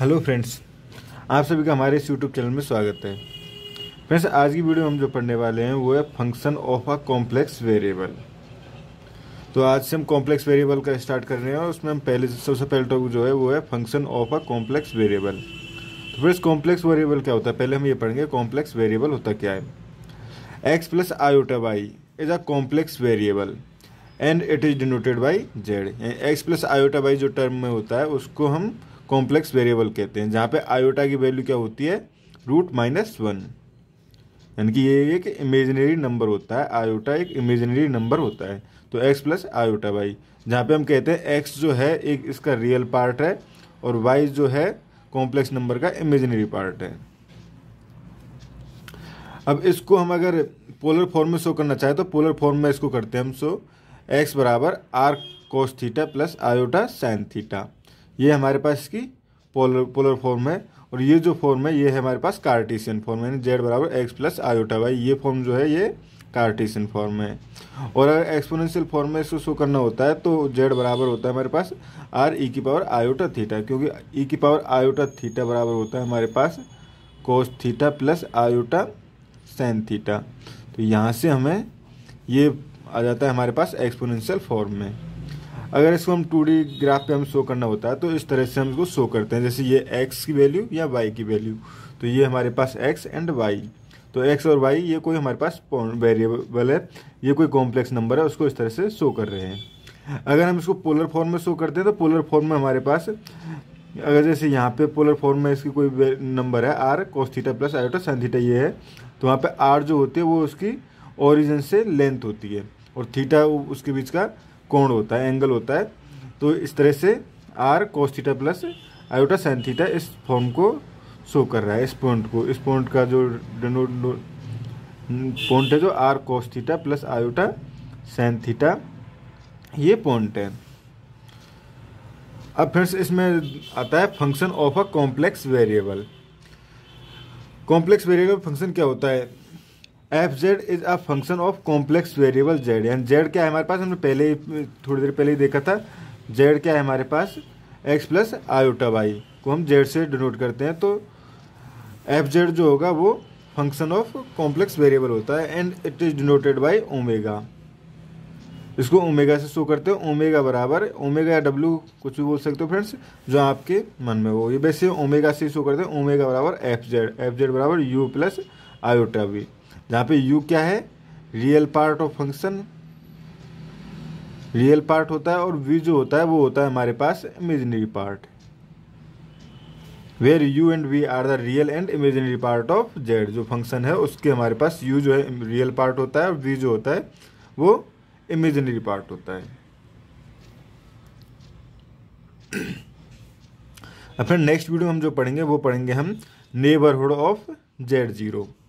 hello friends आप सभी का हमारे इस यूट्यूब चैनल में स्वागत है फ्रेंड्स आज की वीडियो में हम जो पढ़ने वाले हैं वो है function of a complex variable तो आज से हम कॉम्प्लेक्स वेरिएबल का स्टार्ट कर रहे हैं और उसमें हम पहले सबसे पहले टॉपिक तो जो है वो है function of a complex variable तो फ्रेंड्स कॉम्प्लेक्स वेरिएबल क्या होता है पहले हम ये पढ़ेंगे कॉम्प्लेक्स वेरिएबल होता क्या है x plus iota y is a complex variable and it is denoted by z x plus iota y जो टर्म में होता है उसको हम कॉम्प्लेक्स वेरिएबल कहते हैं जहाँ पे आयोटा की वैल्यू क्या होती है रूट माइनस वन यानी कि ये एक इमेजनरी नंबर होता है आयोटा एक इमेजनरी नंबर होता है तो एक्स प्लस आयोटा वाई जहाँ पे हम कहते हैं एक्स जो है एक इसका रियल पार्ट है और वाई जो है कॉम्प्लेक्स नंबर का इमेजनरी पार्ट है अब इसको हम अगर पोलर फॉर्म में शो करना चाहें तो पोलर फॉर्म में इसको करते हैं हम शो एक्स बराबर r cos theta plus iota sine theta ये हमारे पास इसकी पोलर पोलर फॉर्म है और ये जो फॉर्म है ये है हमारे पास कार्टेशियन फॉर्म यानी जेड बराबर एक्स प्लस आयोटा वाई ये फॉर्म जो है ये कार्टेशियन फॉर्म है और अगर एक्सपोनेंशियल फॉर्म में इसको शो करना होता है तो जेड बराबर होता है हमारे पास आर ई e की पावर आयोटा थीटा क्योंकि ई e की पावर आयोटा थीटा बराबर होता है हमारे पास cos theta plus iota sin theta तो यहाँ से हमें ये आ जाता है हमारे पास एक्सपोनेंशियल फॉर्म में अगर इसको हम टू ग्राफ पे हम शो करना होता है तो इस तरह से हम इसको शो करते हैं जैसे ये एक्स की वैल्यू या वाई की वैल्यू तो ये हमारे पास एक्स एंड वाई तो एक्स और वाई ये कोई हमारे पास वेरिएबल है ये कोई कॉम्प्लेक्स नंबर है उसको इस तरह से शो कर रहे हैं अगर हम इसको पोलर फॉर्म में शो करते हैं तो पोलर फॉर्म में हमारे पास अगर जैसे यहाँ पे पोलर फॉर्म में इसकी कोई नंबर है r cos theta plus iota sin theta ये है तो वहाँ पे आर जो होती है वो उसकी ओरिजिन से लेंथ होती है और थीटा उसके बीच का कोण होता है एंगल होता है तो इस तरह से r cos theta plus iota sine theta इस फॉर्म को शो कर रहा है इस पॉइंट को इस पॉइंट का जो डिनोट पॉइंट है जो r cos theta plus iota sine theta ये पॉइंट है अब फ्रेंड्स इसमें आता है function of a complex variable complex variable function क्या होता है f z is a function of complex variable z यानी जेड क्या है हमारे पास हमने पहले ही थोड़ी देर पहले ही देखा था जेड क्या है हमारे पास एक्स प्लस आयोटा वाई को हम जेड से डिनोट करते हैं तो एफ जेड जो होगा वो फंक्शन ऑफ कॉम्प्लेक्स वेरिएबल होता है and it is denoted by omega इसको ओमेगा से शो करते हो ओमेगा बराबर ओमेगा या डब्ल्यू कुछ भी बोल सकते हो फ्रेंड्स जो आपके मन में हो ये वैसे ओमेगा से शो करते हैं ओमेगा बराबर एफ जेड एफ जेड बराबर यू प्लस आयोटा वी जहाँ पे u क्या है real part of function real part होता है और v जो होता है वो होता है हमारे पास imaginary part where u and v are the real and imaginary part of z जो फंक्शन है उसके हमारे पास यू जो है रियल पार्ट होता है और वी जो होता है वो इमेजिनरी पार्ट होता है अपने नेक्स्ट वीडियो हम जो पढ़ेंगे वो पढ़ेंगे हम नेबरहुड ऑफ जेड जीरो